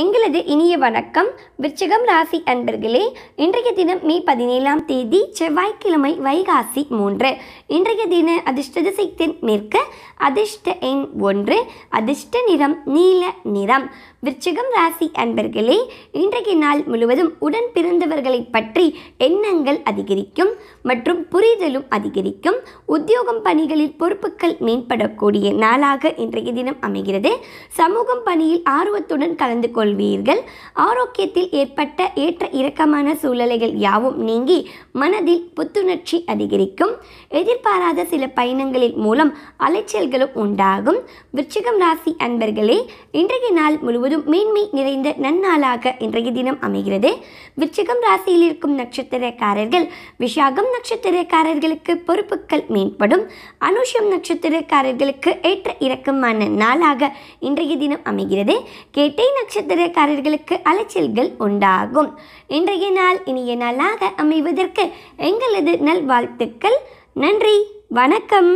எங்களது இனிய வணக்கம் விருச்சகம் ராசி அன்பர்களே இன்றைய தினம் மே பதினேழாம் தேதி செவ்வாய்க்கிழமை வைகாசி மூன்று இன்றைய தின அதிர்ஷ்ட திசைத்தின் அதிர்ஷ்ட எண் ஒன்று அதிர்ஷ்ட நிறம் நீல நிறம் விருச்சகம் ராசி அன்பர்களே இன்றைய நாள் முழுவதும் உடன் பிறந்தவர்களை பற்றி எண்ணங்கள் அதிகரிக்கும் மற்றும் புரிதலும் அதிகரிக்கும் உத்தியோகம் பணிகளில் பொறுப்புகள் மேம்படக்கூடிய நாளாக இன்றைய தினம் அமைகிறது சமூகம் பணியில் ஆர்வத்துடன் கலந்து கொள்வீர்கள் ஆரோக்கியத்தில் ஏற்பட்ட ஏற்ற இறக்கமான சூழ்நிலைகள் யாவும் நீங்கி மனதில் புத்துணர்ச்சி அதிகரிக்கும் எதிர்பாராத சில பயணங்களின் மூலம் அலைச்சல்களும் உண்டாகும் விருச்சிகம் ராசி அன்பர்களே இன்றைய நாள் முழுவதும் மேன்மை நிறைந்த நன்னாளாக இன்றைய தினம் அமைகிறது விருச்சிகம் ராசியில் இருக்கும் நட்சத்திரக்காரர்கள் விஷாகம் நட்சத்திரக்காரர்களுக்கு பொறுப்புகள் மேம்படும் அனுஷம் நட்சத்திரக்காரர்களுக்கு ஏற்ற இறக்கமான நாளாக இன்றைய தினம் அமைகிறது கேட்டை நட்சத்திர நட்சத்திரக்காரர்களுக்கு அலைச்சல்கள் உண்டாகும் இன்றைய நாள் இனிய நாளாக அமைவதற்கு எங்களது நல்வாழ்த்துக்கள் நன்றி வணக்கம்